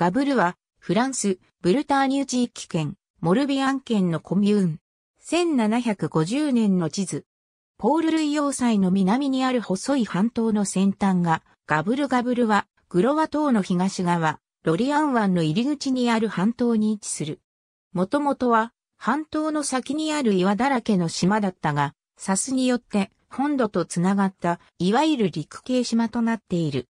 ガブルは、フランス、ブルターニュ地域圏、モルビアン県のコミューン。1750年の地図。ポール類要塞の南にある細い半島の先端が、ガブルガブルは、グロワ島の東側、ロリアン湾の入り口にある半島に位置する。もともとは、半島の先にある岩だらけの島だったが、サスによって本土とつながった、いわゆる陸系島となっている。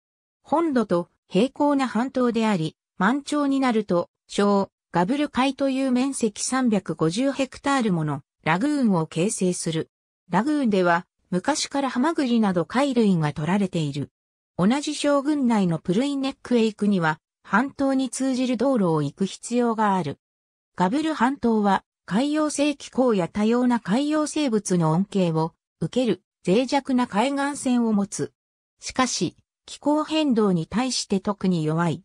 本土と平行な半島であり、満潮になると、小、ガブル海という面積350ヘクタールものラグーンを形成する。ラグーンでは昔からハマグリなど貝類が取られている。同じ将軍内のプルイネックへ行くには半島に通じる道路を行く必要がある。ガブル半島は海洋性気候や多様な海洋生物の恩恵を受ける脆弱な海岸線を持つ。しかし、気候変動に対して特に弱い。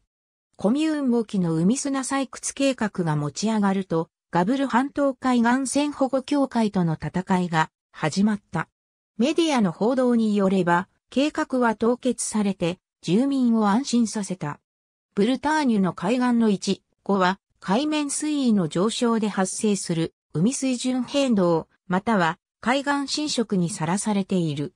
コミューン沖の海砂採掘計画が持ち上がると、ガブル半島海岸線保護協会との戦いが始まった。メディアの報道によれば、計画は凍結されて、住民を安心させた。ブルターニュの海岸の1、5は、海面水位の上昇で発生する海水準変動、または海岸侵食にさらされている。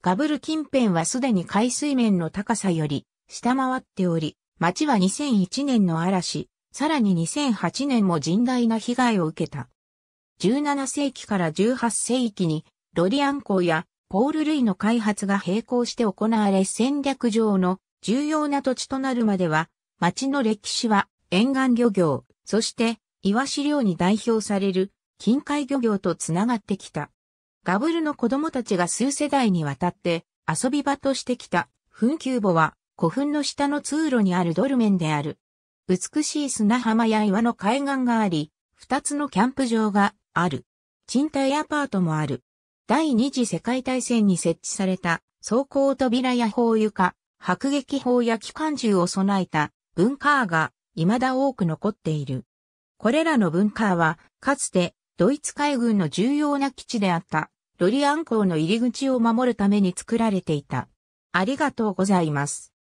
ガブル近辺はすでに海水面の高さより下回っており、町は2001年の嵐、さらに2008年も甚大な被害を受けた。17世紀から18世紀にロリアン港やポール・類の開発が並行して行われ戦略上の重要な土地となるまでは、町の歴史は沿岸漁業、そしてイワシ漁に代表される近海漁業とつながってきた。ガブルの子供たちが数世代にわたって遊び場としてきた墳丘墓は古墳の下の通路にあるドルメンである。美しい砂浜や岩の海岸があり、二つのキャンプ場がある。賃貸アパートもある。第二次世界大戦に設置された装甲扉や砲床、迫撃砲や機関銃を備えた文化が未だ多く残っている。これらの文化は、かつてドイツ海軍の重要な基地であったロリアン港の入り口を守るために作られていた。ありがとうございます。